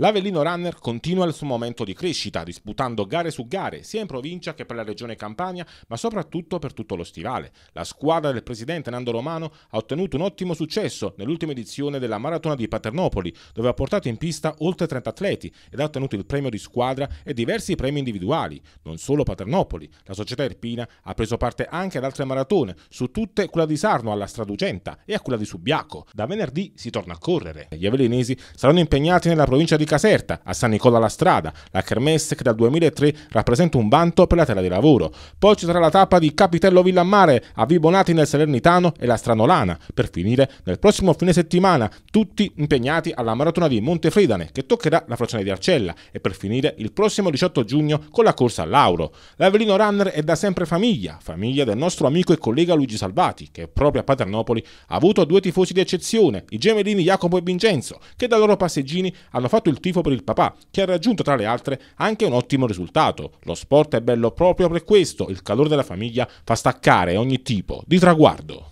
L'Avellino Runner continua il suo momento di crescita, disputando gare su gare, sia in provincia che per la regione Campania, ma soprattutto per tutto lo stivale. La squadra del presidente Nando Romano ha ottenuto un ottimo successo nell'ultima edizione della maratona di Paternopoli, dove ha portato in pista oltre 30 atleti ed ha ottenuto il premio di squadra e diversi premi individuali. Non solo Paternopoli, la società erpina ha preso parte anche ad altre maratone, su tutte quella di Sarno alla Stradugenta e a quella di Subiaco. Da venerdì si torna a correre. Gli avellinesi saranno impegnati nella provincia di Caserta, a San Nicola la Strada, la Kermesse che dal 2003 rappresenta un vanto per la terra di lavoro. Poi ci sarà la tappa di Capitello Villammare, a Vibonati nel Salernitano e la Stranolana, per finire nel prossimo fine settimana, tutti impegnati alla maratona di Montefridane che toccherà la frazione di Arcella e per finire il prossimo 18 giugno con la corsa all'Auro. L'Avellino Runner è da sempre famiglia, famiglia del nostro amico e collega Luigi Salvati, che proprio a Paternopoli ha avuto due tifosi di eccezione, i gemellini Jacopo e Vincenzo, che da loro passeggini hanno fatto il tifo per il papà, che ha raggiunto tra le altre anche un ottimo risultato. Lo sport è bello proprio per questo, il calore della famiglia fa staccare ogni tipo di traguardo.